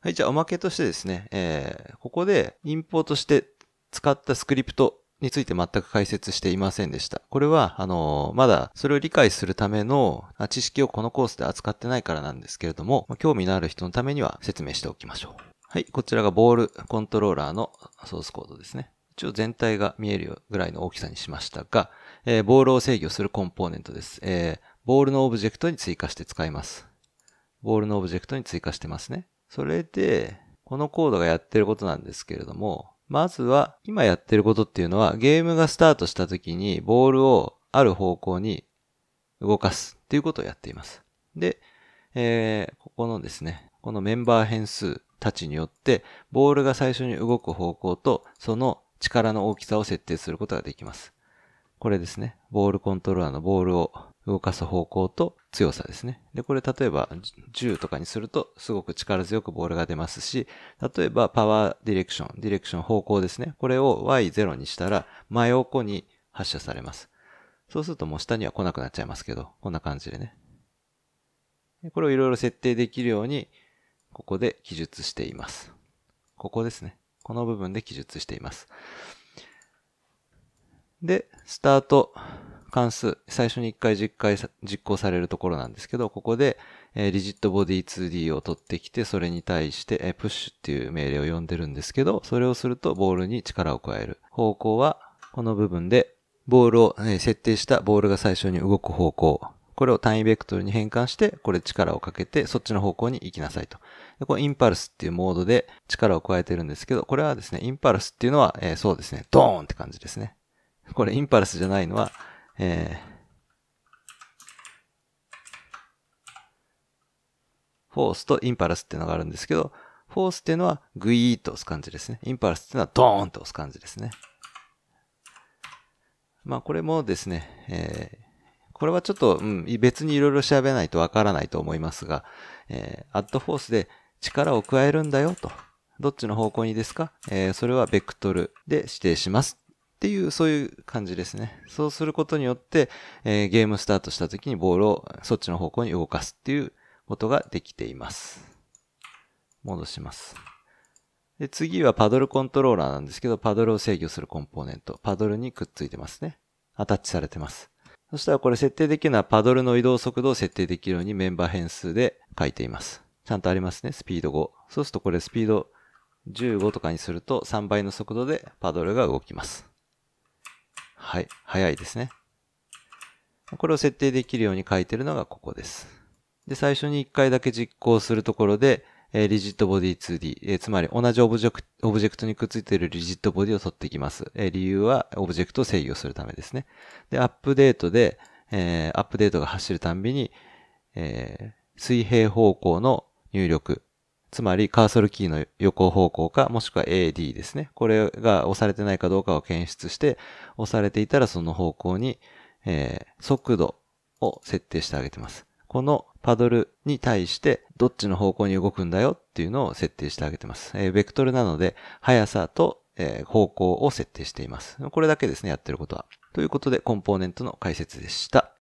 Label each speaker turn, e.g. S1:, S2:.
S1: はい、じゃあおまけとしてですね、えー、ここでインポートして使ったスクリプトについて全く解説していませんでした。これは、あのー、まだそれを理解するための知識をこのコースで扱ってないからなんですけれども、興味のある人のためには説明しておきましょう。はい、こちらがボールコントローラーのソースコードですね。一応全体が見えるぐらいの大きさにしましたが、えー、ボールを制御するコンポーネントです、えー。ボールのオブジェクトに追加して使います。ボールのオブジェクトに追加してますね。それで、このコードがやってることなんですけれども、まずは、今やってることっていうのは、ゲームがスタートした時に、ボールをある方向に動かすっていうことをやっています。で、えー、ここのですね、このメンバー変数たちによって、ボールが最初に動く方向と、その力の大きさを設定することができます。これですね、ボールコントローラーのボールを動かす方向と強さですね。で、これ例えば10とかにするとすごく力強くボールが出ますし、例えばパワーディレクション、ディレクション方向ですね。これを Y0 にしたら真横に発射されます。そうするともう下には来なくなっちゃいますけど、こんな感じでね。これをいろいろ設定できるように、ここで記述しています。ここですね。この部分で記述しています。で、スタート関数、最初に一回実回実行されるところなんですけど、ここで、えー、ットボディ b o 2 d を取ってきて、それに対して、えー、シュっていう命令を呼んでるんですけど、それをするとボールに力を加える。方向は、この部分で、ボールを、えー、設定したボールが最初に動く方向。これを単位ベクトルに変換して、これ力をかけて、そっちの方向に行きなさいと。でこれインパルスっていうモードで力を加えてるんですけど、これはですね、インパルスっていうのは、えー、そうですね、ドーンって感じですね。これインパルスじゃないのは、えー、フォースとインパルスっていうのがあるんですけど、フォースっていうのはグイーッと押す感じですね。インパルスっていうのはドーンと押す感じですね。まあこれもですね、えー、これはちょっと、うん、別にいろいろ調べないとわからないと思いますが、えー、アットフォースで力を加えるんだよと。どっちの方向にですか、えー、それはベクトルで指定しますっていう、そういう感じですね。そうすることによって、えー、ゲームスタートした時にボールをそっちの方向に動かすっていうことができています。戻します。で次はパドルコントローラーなんですけど、パドルを制御するコンポーネント。パドルにくっついてますね。アタッチされてます。そしたらこれ設定できるのはパドルの移動速度を設定できるようにメンバー変数で書いています。ちゃんとありますね。スピード5。そうするとこれスピード15とかにすると3倍の速度でパドルが動きます。はい、早いですね。これを設定できるように書いてるのがここです。で、最初に1回だけ実行するところで、えー、リジットボディ 2D、えー、つまり同じオブジェクト、オブジェクトにくっついているリジットボディを取ってきます。えー、理由はオブジェクトを制御するためですね。で、アップデートで、えー、アップデートが走るたんびに、えー、水平方向の入力、つまりカーソルキーの横方向か、もしくは AD ですね。これが押されてないかどうかを検出して、押されていたらその方向に、えー、速度を設定してあげてます。このパドルに対してどっちの方向に動くんだよっていうのを設定してあげてます。えー、ベクトルなので速さと、えー、方向を設定しています。これだけですね、やってることは。ということで、コンポーネントの解説でした。